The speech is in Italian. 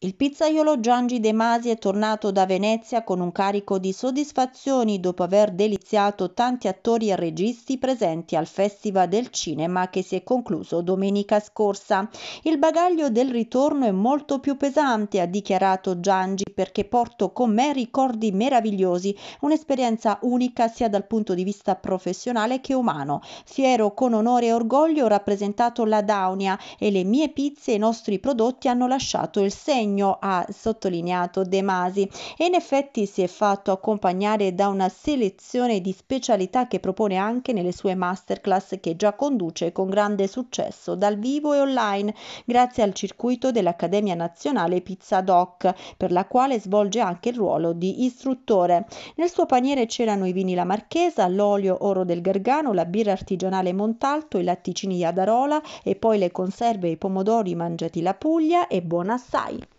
Il pizzaiolo Giangi De Masi è tornato da Venezia con un carico di soddisfazioni dopo aver deliziato tanti attori e registi presenti al Festival del Cinema che si è concluso domenica scorsa. Il bagaglio del ritorno è molto più pesante, ha dichiarato Giangi, perché porto con me ricordi meravigliosi, un'esperienza unica sia dal punto di vista professionale che umano. Fiero con onore e orgoglio ho rappresentato la Daunia e le mie pizze e i nostri prodotti hanno lasciato il segno impegno, ha sottolineato De Masi e in effetti si è fatto accompagnare da una selezione di specialità che propone anche nelle sue masterclass che già conduce con grande successo dal vivo e online grazie al circuito dell'Accademia Nazionale Pizza Doc per la quale svolge anche il ruolo di istruttore. Nel suo paniere c'erano i vini La Marchesa, l'olio Oro del Gargano, la birra artigianale Montalto, i latticini Iadarola e poi le conserve e i pomodori mangiati la Puglia e buon assai!